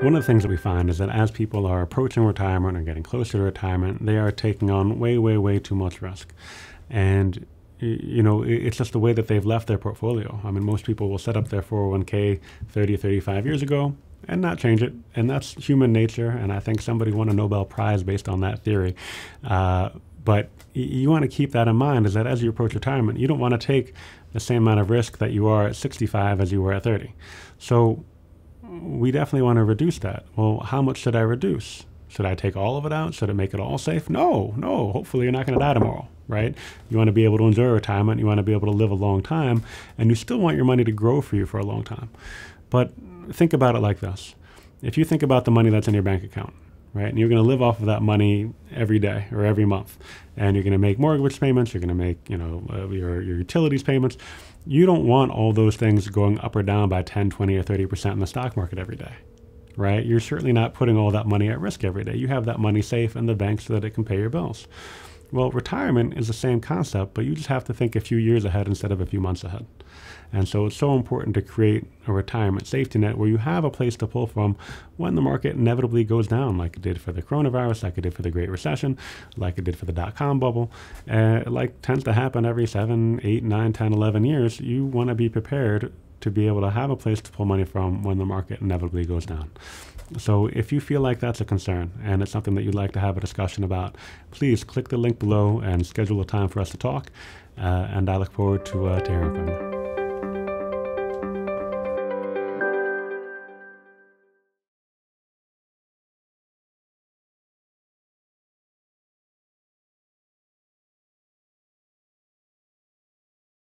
One of the things that we find is that as people are approaching retirement or getting closer to retirement, they are taking on way, way, way too much risk. And you know, it's just the way that they've left their portfolio. I mean, most people will set up their 401k 30, 35 years ago and not change it. And that's human nature. And I think somebody won a Nobel Prize based on that theory. Uh, but you want to keep that in mind is that as you approach retirement, you don't want to take the same amount of risk that you are at 65 as you were at 30. So we definitely want to reduce that. Well, how much should I reduce? Should I take all of it out? Should I make it all safe? No, no. Hopefully, you're not going to die tomorrow, right? You want to be able to enjoy retirement. You want to be able to live a long time, and you still want your money to grow for you for a long time. But think about it like this: if you think about the money that's in your bank account, right? And you're going to live off of that money every day or every month, and you're going to make mortgage payments. You're going to make you know uh, your your utilities payments. You don't want all those things going up or down by 10, 20, or 30 percent in the stock market every day, right? You're certainly not putting all that money at risk every day. You have that money safe in the bank so that it can pay your bills. Well, retirement is the same concept, but you just have to think a few years ahead instead of a few months ahead. And so it's so important to create a retirement safety net where you have a place to pull from when the market inevitably goes down, like it did for the coronavirus, like it did for the Great Recession, like it did for the dot com bubble. Uh, like tends to happen every seven, eight, nine, ten, eleven 10, 11 years. You want to be prepared to be able to have a place to pull money from when the market inevitably goes down. So if you feel like that's a concern and it's something that you'd like to have a discussion about, please click the link below and schedule a time for us to talk. Uh, and I look forward to, uh, to hearing from you.